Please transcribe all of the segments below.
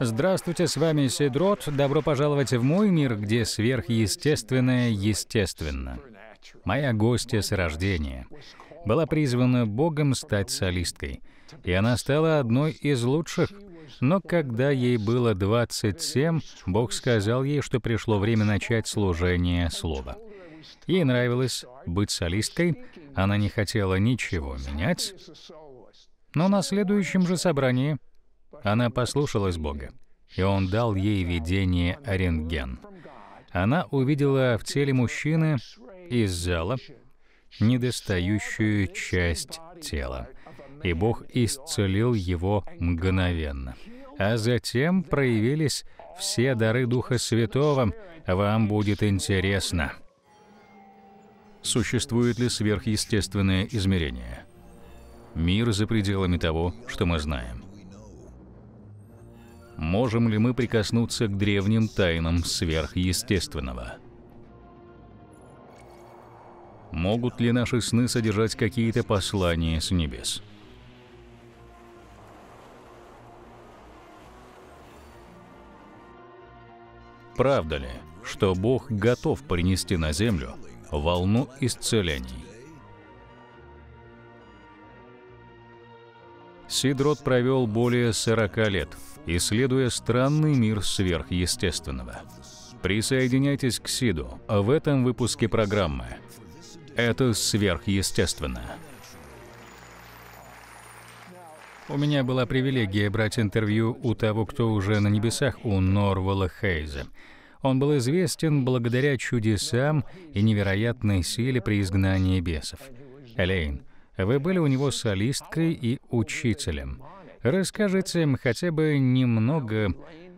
Здравствуйте, с вами Сидрот. Добро пожаловать в мой мир, где сверхъестественное естественно. Моя гостья с рождения была призвана Богом стать солисткой, и она стала одной из лучших. Но когда ей было 27, Бог сказал ей, что пришло время начать служение Слова. Ей нравилось быть солисткой, она не хотела ничего менять, но на следующем же собрании она послушалась Бога, и Он дал ей видение рентген. Она увидела в теле мужчины из зала недостающую часть тела, и Бог исцелил его мгновенно. А затем проявились все дары Духа Святого. Вам будет интересно. Существует ли сверхъестественное измерение? Мир за пределами того, что мы знаем можем ли мы прикоснуться к древним тайнам сверхъестественного? Могут ли наши сны содержать какие-то послания с небес? Правда ли, что Бог готов принести на землю волну исцелений? Сидрот провел более 40 лет исследуя странный мир сверхъестественного. Присоединяйтесь к СИДу в этом выпуске программы. Это сверхъестественно. У меня была привилегия брать интервью у того, кто уже на небесах, у Норвала Хейза. Он был известен благодаря чудесам и невероятной силе при изгнании бесов. Элейн, вы были у него солисткой и учителем расскажите им хотя бы немного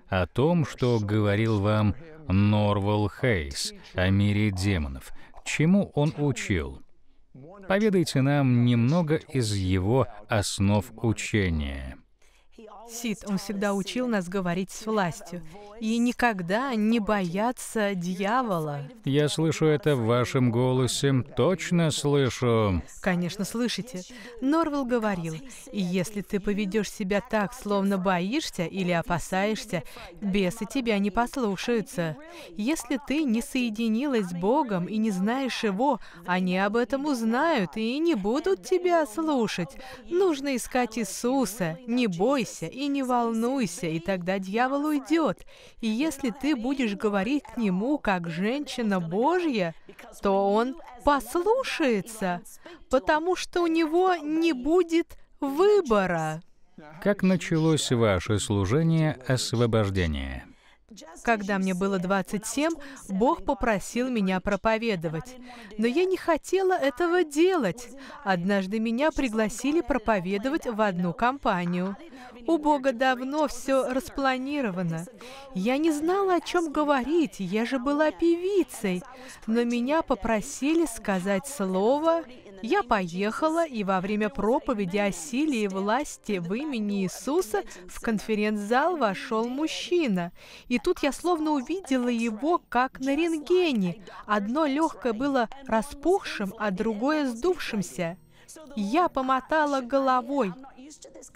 о том, что говорил вам Норвал Хейс о мире демонов, чему он учил. Поведайте нам немного из его основ учения. Сид, он всегда учил нас говорить с властью и никогда не бояться дьявола. Я слышу это в вашем голосе, точно слышу. Конечно, слышите. Норвелл говорил, и если ты поведешь себя так, словно боишься или опасаешься, бесы тебя не послушаются. Если ты не соединилась с Богом и не знаешь Его, они об этом узнают и не будут тебя слушать. Нужно искать Иисуса, не бойся и не волнуйся, и тогда дьявол уйдет. И если ты будешь говорить к нему как женщина Божья, то он послушается, потому что у него не будет выбора. Как началось ваше служение освобождения? Когда мне было 27, Бог попросил меня проповедовать. Но я не хотела этого делать. Однажды меня пригласили проповедовать в одну компанию. У Бога давно все распланировано. Я не знала, о чем говорить, я же была певицей. Но меня попросили сказать слово, я поехала, и во время проповеди о силе и власти в имени Иисуса в конференц-зал вошел мужчина. И тут я словно увидела его, как на рентгене. Одно легкое было распухшим, а другое сдувшимся. Я помотала головой.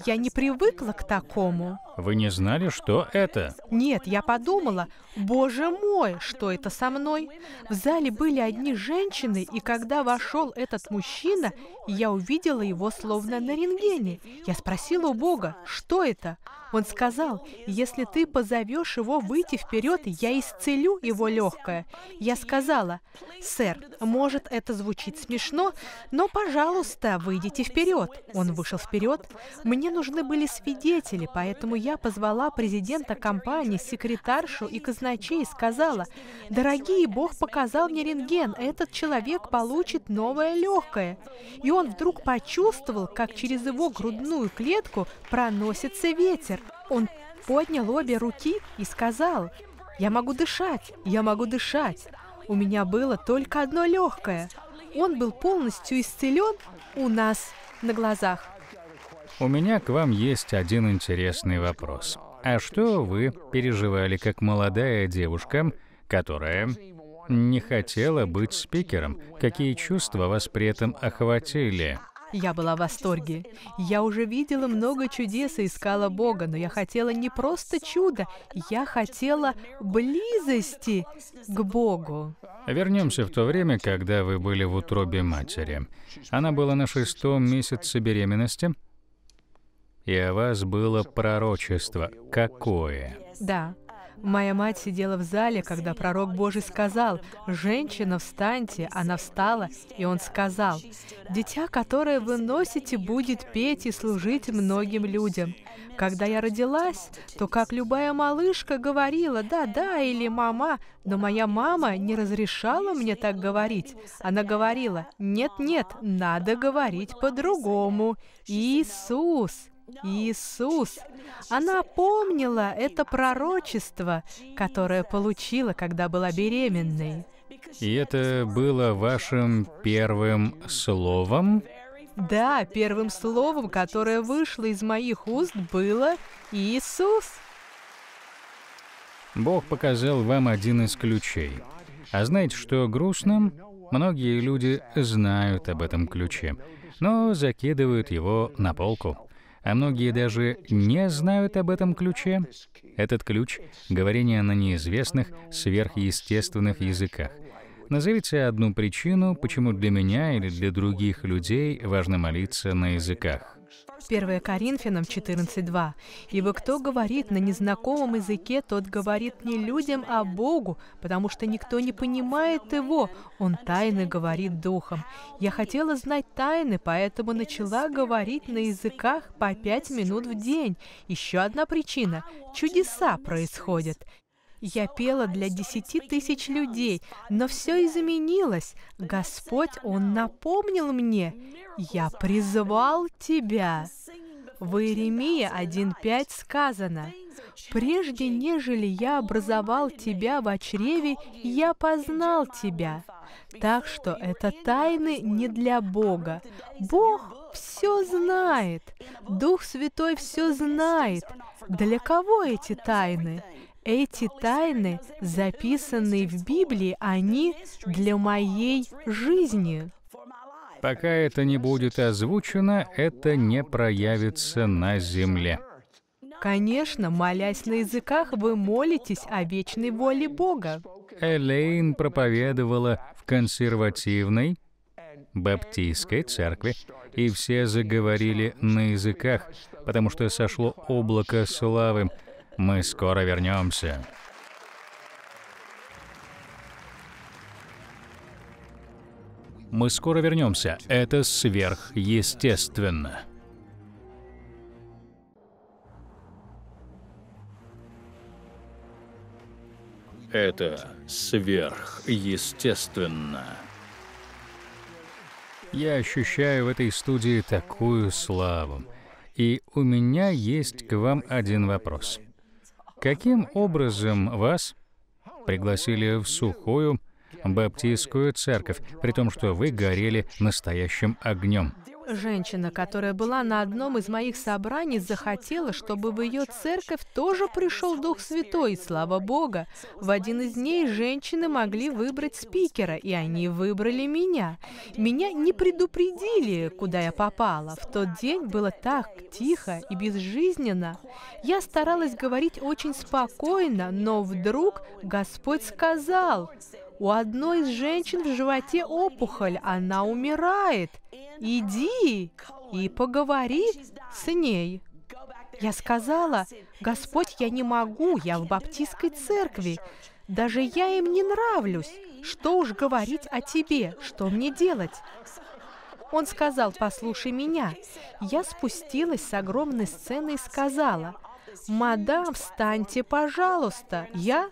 Я не привыкла к такому. Вы не знали, что это? Нет, я подумала, Боже мой, что это со мной? В зале были одни женщины, и когда вошел этот мужчина, я увидела его словно на рентгене. Я спросила у Бога, что это? Он сказал, если ты позовешь его выйти вперед, я исцелю его легкое. Я сказала, сэр, может это звучит смешно, но, пожалуйста, выйдите вперед. Он вышел вперед. Мне нужны были свидетели, поэтому я позвала президента компании, секретаршу и казначея ночей сказала, «Дорогие, Бог показал мне рентген, этот человек получит новое легкое». И он вдруг почувствовал, как через его грудную клетку проносится ветер. Он поднял обе руки и сказал, «Я могу дышать, я могу дышать». У меня было только одно легкое. Он был полностью исцелен у нас на глазах. У меня к вам есть один интересный вопрос. А что вы переживали как молодая девушка, которая не хотела быть спикером? Какие чувства вас при этом охватили? Я была в восторге. Я уже видела много чудес и искала Бога, но я хотела не просто чуда, я хотела близости к Богу. Вернемся в то время, когда вы были в утробе матери. Она была на шестом месяце беременности, и о вас было пророчество. Какое? Да. Моя мать сидела в зале, когда пророк Божий сказал, «Женщина, встаньте!» Она встала, и он сказал, «Дитя, которое вы носите, будет петь и служить многим людям. Когда я родилась, то, как любая малышка, говорила «да-да» или «мама», но моя мама не разрешала мне так говорить. Она говорила «нет-нет, надо говорить по-другому». Иисус! Иисус. Она помнила это пророчество, которое получила, когда была беременной. И это было вашим первым словом? Да, первым словом, которое вышло из моих уст, было «Иисус». Бог показал вам один из ключей. А знаете, что грустно? Многие люди знают об этом ключе, но закидывают его на полку а многие даже не знают об этом ключе. Этот ключ — говорение на неизвестных, сверхъестественных языках. Назовите одну причину, почему для меня или для других людей важно молиться на языках. 1 Коринфянам 14.2. «Ибо кто говорит на незнакомом языке, тот говорит не людям, а Богу, потому что никто не понимает его, он тайно говорит духом. Я хотела знать тайны, поэтому начала говорить на языках по пять минут в день. Еще одна причина – чудеса происходят. Я пела для десяти тысяч людей, но все изменилось. Господь, Он напомнил мне, я призвал тебя. В Иеремии 1.5 сказано, «Прежде, нежели я образовал тебя в чреве, я познал тебя». Так что это тайны не для Бога. Бог все знает. Дух Святой все знает. Для кого эти тайны? эти тайны, записанные в Библии, они для моей жизни. Пока это не будет озвучено, это не проявится на земле. Конечно, молясь на языках, вы молитесь о вечной воле Бога. Элейн проповедовала в консервативной баптистской церкви, и все заговорили на языках, потому что сошло облако славы. Мы скоро вернемся. Мы скоро вернемся. Это сверхъестественно. Это сверхъестественно. Я ощущаю в этой студии такую славу. И у меня есть к вам один вопрос. Каким образом вас пригласили в сухую баптистскую церковь, при том, что вы горели настоящим огнем? Женщина, которая была на одном из моих собраний, захотела, чтобы в ее церковь тоже пришел Дух Святой, и, слава Бога. В один из дней женщины могли выбрать спикера, и они выбрали меня. Меня не предупредили, куда я попала. В тот день было так тихо и безжизненно. Я старалась говорить очень спокойно, но вдруг Господь сказал, у одной из женщин в животе опухоль, она умирает. Иди и поговори с ней. Я сказала, Господь, я не могу, я в баптистской церкви. Даже я им не нравлюсь. Что уж говорить о тебе, что мне делать? Он сказал, послушай меня. Я спустилась с огромной сцены и сказала, мадам, встаньте, пожалуйста, я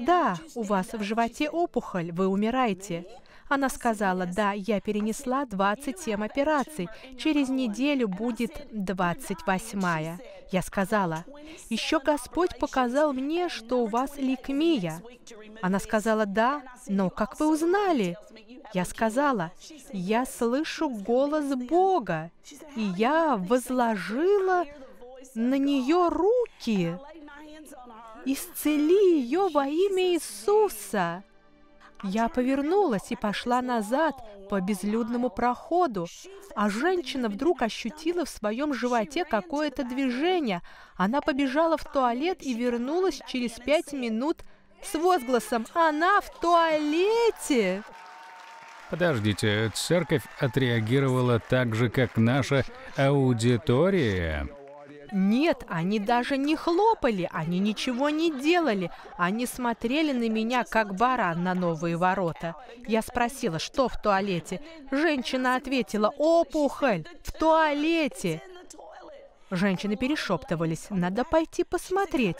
да, у вас в животе опухоль, вы умираете. Она сказала, да, я перенесла 27 операций, через неделю будет 28-я. Я сказала, еще Господь показал мне, что у вас ликмия. Она сказала, да, но как вы узнали? Я сказала, я слышу голос Бога, и я возложила на нее руки. Исцели ее во имя Иисуса!» Я повернулась и пошла назад по безлюдному проходу, а женщина вдруг ощутила в своем животе какое-то движение. Она побежала в туалет и вернулась через пять минут с возгласом «Она в туалете!» Подождите, церковь отреагировала так же, как наша аудитория? Нет, они даже не хлопали, они ничего не делали. Они смотрели на меня, как баран на новые ворота. Я спросила, что в туалете. Женщина ответила, опухоль в туалете. Женщины перешептывались. «Надо пойти посмотреть».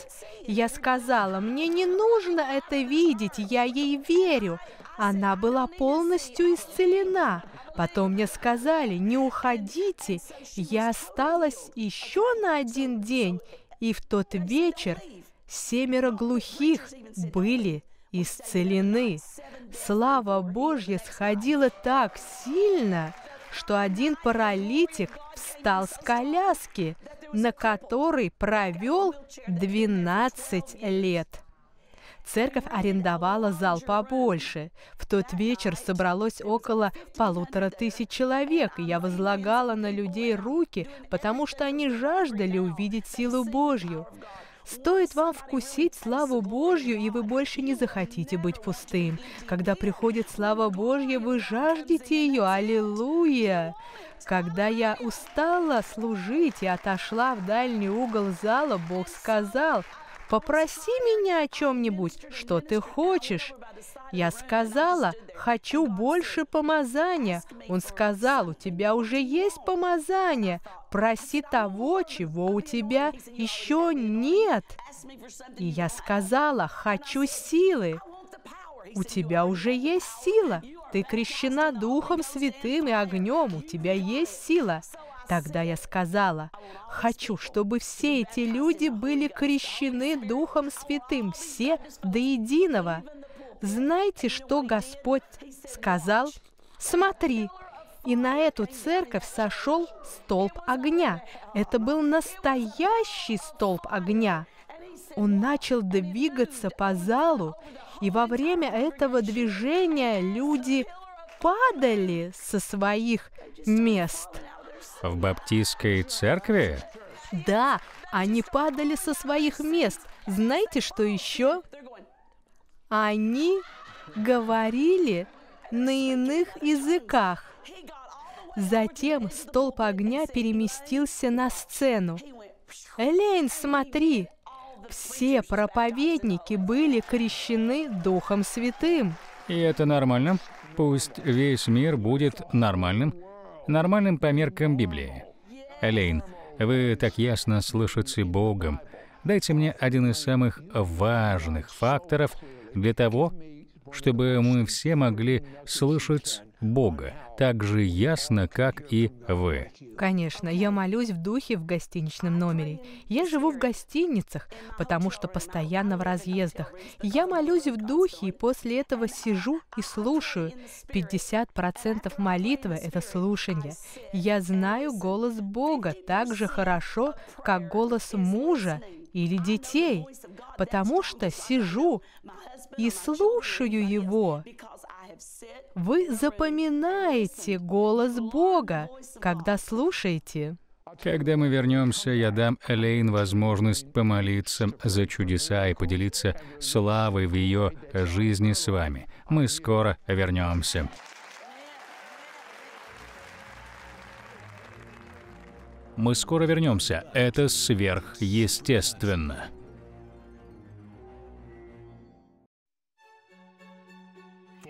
Я сказала, «Мне не нужно это видеть, я ей верю». Она была полностью исцелена. Потом мне сказали, «Не уходите». Я осталась еще на один день. И в тот вечер семеро глухих были исцелены. Слава Божья сходила так сильно, что один паралитик встал с коляски, на которой провел 12 лет. Церковь арендовала зал побольше. В тот вечер собралось около полутора тысяч человек, и я возлагала на людей руки, потому что они жаждали увидеть силу Божью. Стоит вам вкусить славу Божью, и вы больше не захотите быть пустым. Когда приходит слава Божья, вы жаждете ее. Аллилуйя! Когда я устала служить и отошла в дальний угол зала, Бог сказал – попроси меня о чем-нибудь, что ты хочешь. Я сказала, хочу больше помазания. Он сказал, у тебя уже есть помазание. Проси того, чего у тебя еще нет. И я сказала, хочу силы. У тебя уже есть сила. Ты крещена Духом Святым и огнем. У тебя есть сила. Тогда я сказала, хочу, чтобы все эти люди были крещены Духом Святым, все до единого. Знаете, что Господь сказал? Смотри, и на эту церковь сошел столб огня. Это был настоящий столб огня. Он начал двигаться по залу, и во время этого движения люди падали со своих мест. В баптистской церкви? Да, они падали со своих мест. Знаете, что еще? Они говорили на иных языках. Затем столб огня переместился на сцену. «Элейн, смотри!» Все проповедники были крещены Духом Святым. И это нормально. Пусть весь мир будет нормальным, нормальным по меркам Библии. Элейн, вы так ясно слышите Богом. Дайте мне один из самых важных факторов для того, чтобы мы все могли слышать Бога так же ясно, как и вы. Конечно, я молюсь в духе в гостиничном номере. Я живу в гостиницах, потому что постоянно в разъездах. Я молюсь в духе и после этого сижу и слушаю. 50% молитвы — это слушание. Я знаю голос Бога так же хорошо, как голос мужа или детей, потому что сижу и слушаю Его. Вы запоминаете голос Бога, когда слушаете. Когда мы вернемся, я дам Элейн возможность помолиться за чудеса и поделиться славой в ее жизни с вами. Мы скоро вернемся. Мы скоро вернемся. Это сверхъестественно.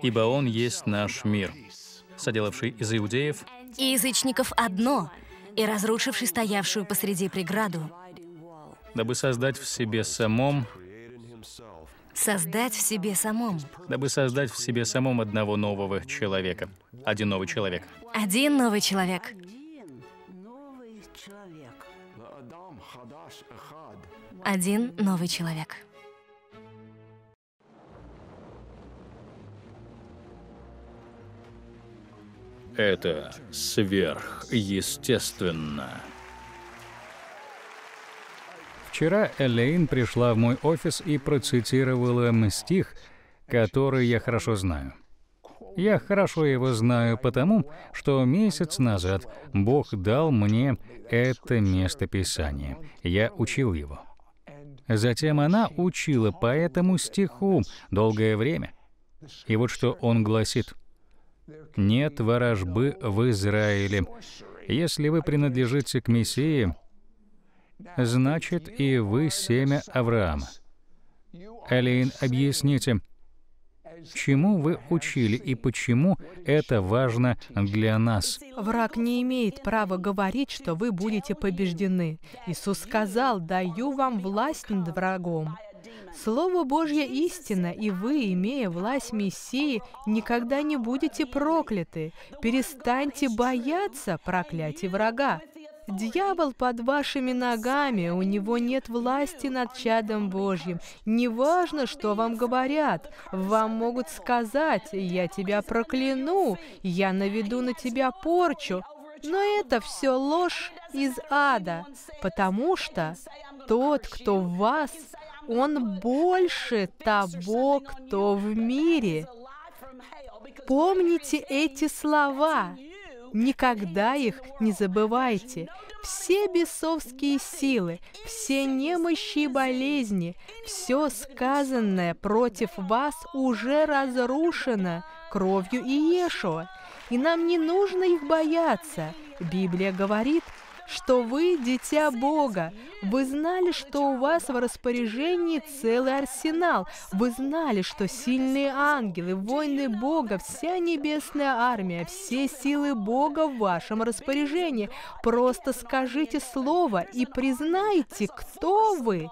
ибо Он есть наш мир, соделавший из иудеев и язычников одно, и разрушивший стоявшую посреди преграду, дабы создать в себе самом Создать в себе самом. Дабы создать в себе самом одного нового человека. Один новый человек. Один новый человек. Один новый человек. это сверхъестественно. Вчера Элейн пришла в мой офис и процитировала стих, который я хорошо знаю. Я хорошо его знаю потому, что месяц назад Бог дал мне это местописание. Я учил его. Затем она учила по этому стиху долгое время. И вот что он гласит. Нет ворожбы в Израиле. Если вы принадлежите к Мессии, значит и вы семя Авраама. Алейн, объясните, чему вы учили и почему это важно для нас. Враг не имеет права говорить, что вы будете побеждены. Иисус сказал, «Даю вам власть над врагом». Слово Божье истина, и вы, имея власть Мессии, никогда не будете прокляты. Перестаньте бояться проклятий врага. Дьявол под вашими ногами, у него нет власти над чадом Божьим. Неважно, что вам говорят, вам могут сказать, я тебя прокляну, я наведу на тебя порчу. Но это все ложь из ада, потому что тот, кто в вас, он больше того, кто в мире. Помните эти слова. Никогда их не забывайте. Все бесовские силы, все немощи и болезни, все сказанное против вас уже разрушено кровью Иешуа, и нам не нужно их бояться. Библия говорит – что вы дитя Бога. Вы знали, что у вас в распоряжении целый арсенал. Вы знали, что сильные ангелы, войны Бога, вся небесная армия, все силы Бога в вашем распоряжении. Просто скажите слово и признайте, кто вы.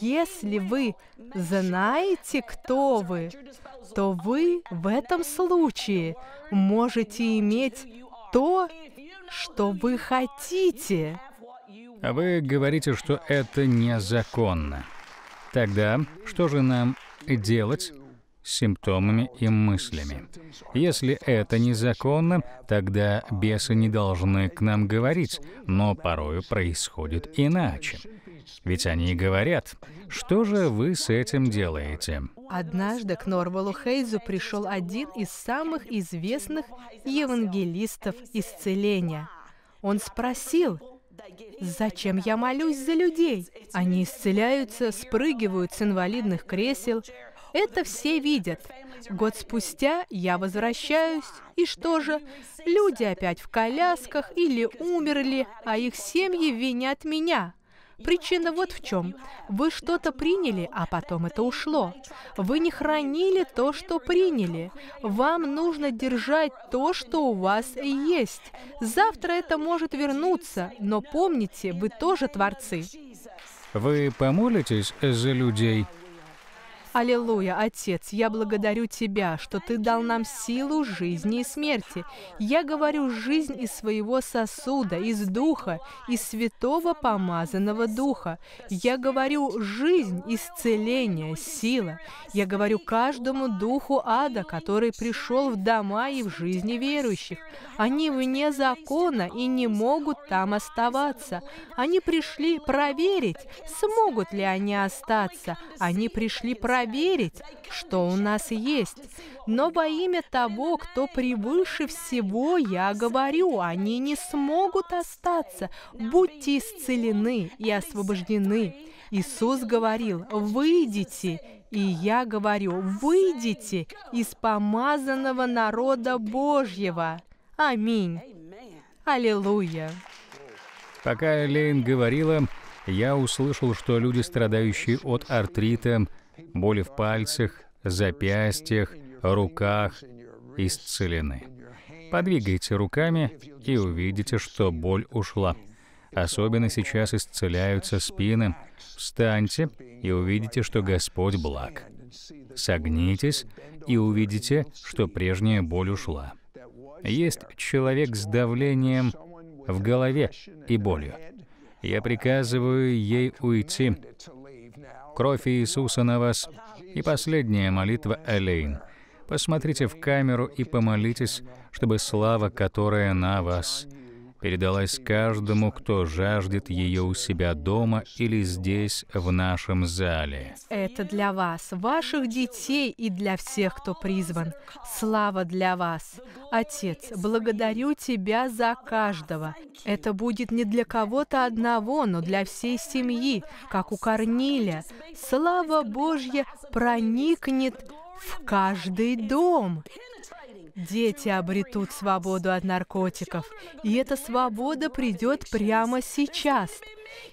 Если вы знаете, кто вы, то вы в этом случае можете иметь то, что вы хотите. А Вы говорите, что это незаконно. Тогда что же нам делать с симптомами и мыслями? Если это незаконно, тогда бесы не должны к нам говорить, но порою происходит иначе. Ведь они говорят, что же вы с этим делаете? Однажды к Норвалу Хейзу пришел один из самых известных евангелистов исцеления. Он спросил, «Зачем я молюсь за людей? Они исцеляются, спрыгивают с инвалидных кресел. Это все видят. Год спустя я возвращаюсь, и что же? Люди опять в колясках или умерли, а их семьи винят меня. Причина вот в чем. Вы что-то приняли, а потом это ушло. Вы не хранили то, что приняли. Вам нужно держать то, что у вас есть. Завтра это может вернуться, но помните, вы тоже творцы. Вы помолитесь за людей? Аллилуйя, Отец, я благодарю Тебя, что Ты дал нам силу жизни и смерти. Я говорю жизнь из своего сосуда, из Духа, из святого помазанного Духа. Я говорю жизнь, исцеление, сила. Я говорю каждому духу ада, который пришел в дома и в жизни верующих. Они вне закона и не могут там оставаться. Они пришли проверить, смогут ли они остаться. Они пришли проверить, проверить, что у нас есть. Но во имя того, кто превыше всего, я говорю, они не смогут остаться. Будьте исцелены и освобождены. Иисус говорил, выйдите, и я говорю, выйдите из помазанного народа Божьего. Аминь. Аллилуйя. Пока Лейн говорила, я услышал, что люди, страдающие от артрита, боли в пальцах, запястьях, руках исцелены. Подвигайте руками и увидите, что боль ушла. Особенно сейчас исцеляются спины. Встаньте и увидите, что Господь благ. Согнитесь и увидите, что прежняя боль ушла. Есть человек с давлением в голове и болью. Я приказываю ей уйти кровь Иисуса на вас. И последняя молитва Элейн. Посмотрите в камеру и помолитесь, чтобы слава, которая на вас, передалась каждому, кто жаждет ее у себя дома или здесь, в нашем зале. Это для вас, ваших детей и для всех, кто призван. Слава для вас. Отец, благодарю Тебя за каждого. Это будет не для кого-то одного, но для всей семьи, как у Корниля. Слава Божья проникнет в каждый дом. Дети обретут свободу от наркотиков, и эта свобода придет прямо сейчас.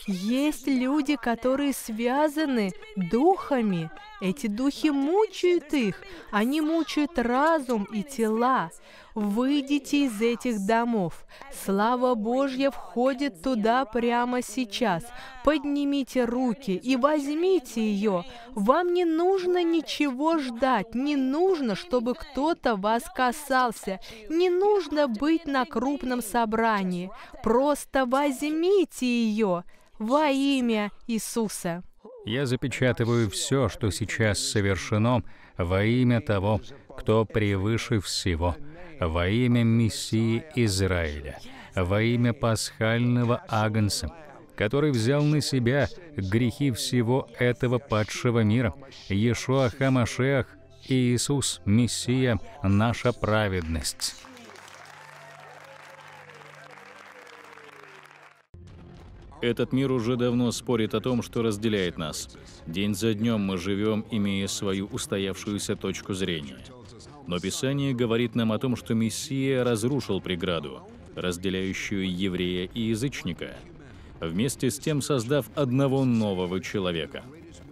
Есть люди, которые связаны духами. Эти духи мучают их, они мучают разум и тела. Выйдите из этих домов. Слава Божья входит туда прямо сейчас. Поднимите руки и возьмите ее. Вам не нужно ничего ждать. Не нужно, чтобы кто-то вас касался. Не нужно быть на крупном собрании. Просто возьмите ее во имя Иисуса. Я запечатываю все, что сейчас совершено, во имя того, кто превыше всего – во имя Мессии Израиля, во имя пасхального Агнца, который взял на себя грехи всего этого падшего мира, Иешуа Хамашеах, Иисус, Мессия, наша праведность. Этот мир уже давно спорит о том, что разделяет нас. День за днем мы живем, имея свою устоявшуюся точку зрения. Но Писание говорит нам о том, что Мессия разрушил преграду, разделяющую еврея и язычника, вместе с тем создав одного нового человека.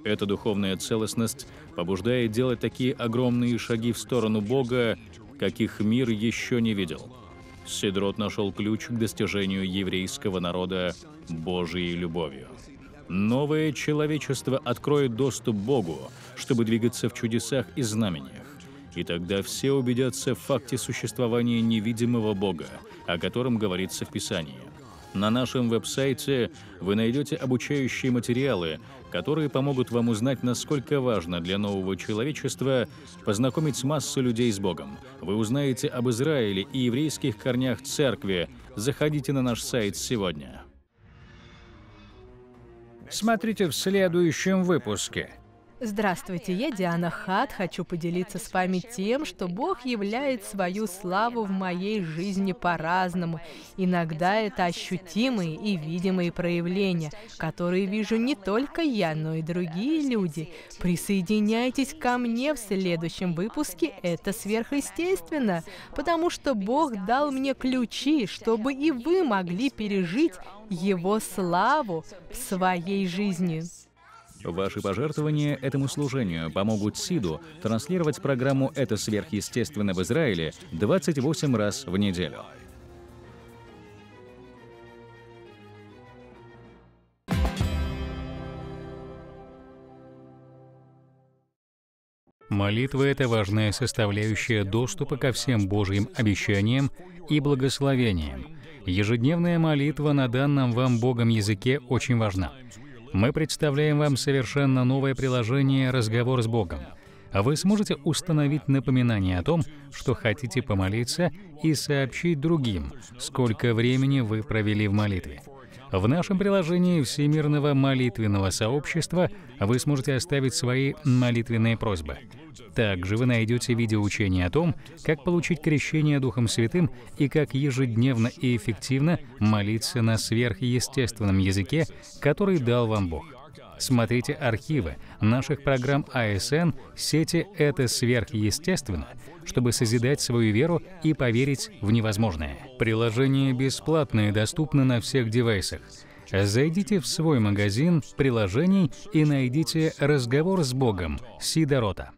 Эта духовная целостность побуждает делать такие огромные шаги в сторону Бога, каких мир еще не видел. Сидрот нашел ключ к достижению еврейского народа Божьей любовью. Новое человечество откроет доступ Богу, чтобы двигаться в чудесах и знамениях. И тогда все убедятся в факте существования невидимого Бога, о котором говорится в Писании. На нашем веб-сайте вы найдете обучающие материалы, которые помогут вам узнать, насколько важно для нового человечества познакомить массу людей с Богом. Вы узнаете об Израиле и еврейских корнях церкви. Заходите на наш сайт сегодня. Смотрите в следующем выпуске – Здравствуйте, я Диана Хат. Хочу поделиться с вами тем, что Бог являет свою славу в моей жизни по-разному. Иногда это ощутимые и видимые проявления, которые вижу не только я, но и другие люди. Присоединяйтесь ко мне в следующем выпуске «Это сверхъестественно», потому что Бог дал мне ключи, чтобы и вы могли пережить Его славу в своей жизни. Ваши пожертвования этому служению помогут СИДу транслировать программу «Это сверхъестественно» в Израиле 28 раз в неделю. Молитва – это важная составляющая доступа ко всем Божьим обещаниям и благословениям. Ежедневная молитва на данном вам Богом языке очень важна. Мы представляем вам совершенно новое приложение «Разговор с Богом». Вы сможете установить напоминание о том, что хотите помолиться, и сообщить другим, сколько времени вы провели в молитве. В нашем приложении Всемирного молитвенного сообщества вы сможете оставить свои молитвенные просьбы. Также вы найдете видеоучение о том, как получить крещение Духом Святым и как ежедневно и эффективно молиться на сверхъестественном языке, который дал вам Бог. Смотрите архивы наших программ АСН сети «Это сверхъестественно», чтобы созидать свою веру и поверить в невозможное. Приложение бесплатное, доступно на всех девайсах. Зайдите в свой магазин приложений и найдите «Разговор с Богом» Сидорота.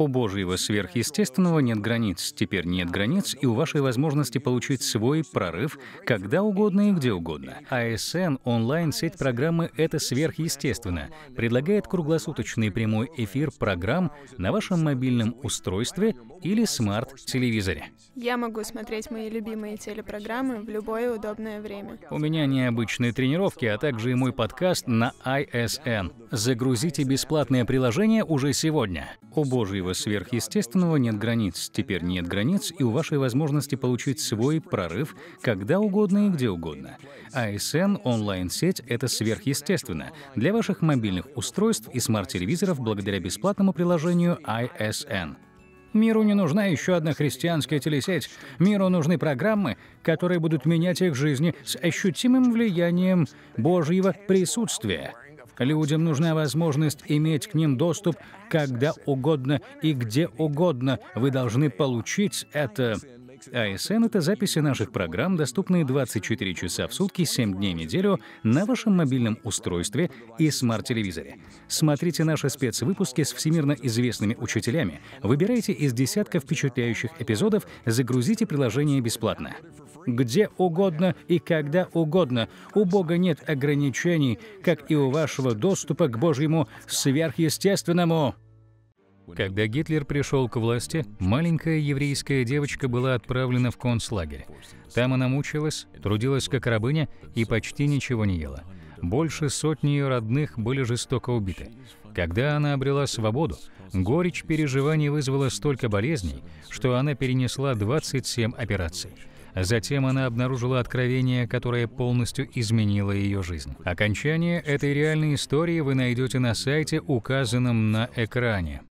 «У Божьего сверхъестественного нет границ, теперь нет границ и у вашей возможности получить свой прорыв когда угодно и где угодно». ASN а — онлайн-сеть программы «Это сверхъестественно» предлагает круглосуточный прямой эфир программ на вашем мобильном устройстве или смарт-телевизоре. Я могу смотреть мои любимые телепрограммы в любое удобное время. У меня необычные тренировки, а также и мой подкаст на ISN. Загрузите бесплатное приложение уже сегодня. У Божьего всего сверхъестественного нет границ. Теперь нет границ и у вашей возможности получить свой прорыв когда угодно и где угодно. ISN а онлайн-сеть — это сверхъестественно для ваших мобильных устройств и смарт-телевизоров благодаря бесплатному приложению ISN. А Миру не нужна еще одна христианская телесеть. Миру нужны программы, которые будут менять их жизни с ощутимым влиянием Божьего присутствия. Людям нужна возможность иметь к ним доступ когда угодно и где угодно. Вы должны получить это. АСН — это записи наших программ, доступные 24 часа в сутки, 7 дней в неделю на вашем мобильном устройстве и смарт-телевизоре. Смотрите наши спецвыпуски с всемирно известными учителями, выбирайте из десятка впечатляющих эпизодов, загрузите приложение бесплатно где угодно и когда угодно. У Бога нет ограничений, как и у вашего доступа к Божьему сверхъестественному. Когда Гитлер пришел к власти, маленькая еврейская девочка была отправлена в концлагерь. Там она мучилась, трудилась как рабыня и почти ничего не ела. Больше сотни ее родных были жестоко убиты. Когда она обрела свободу, горечь переживаний вызвала столько болезней, что она перенесла 27 операций – Затем она обнаружила откровение, которое полностью изменило ее жизнь. Окончание этой реальной истории вы найдете на сайте, указанном на экране.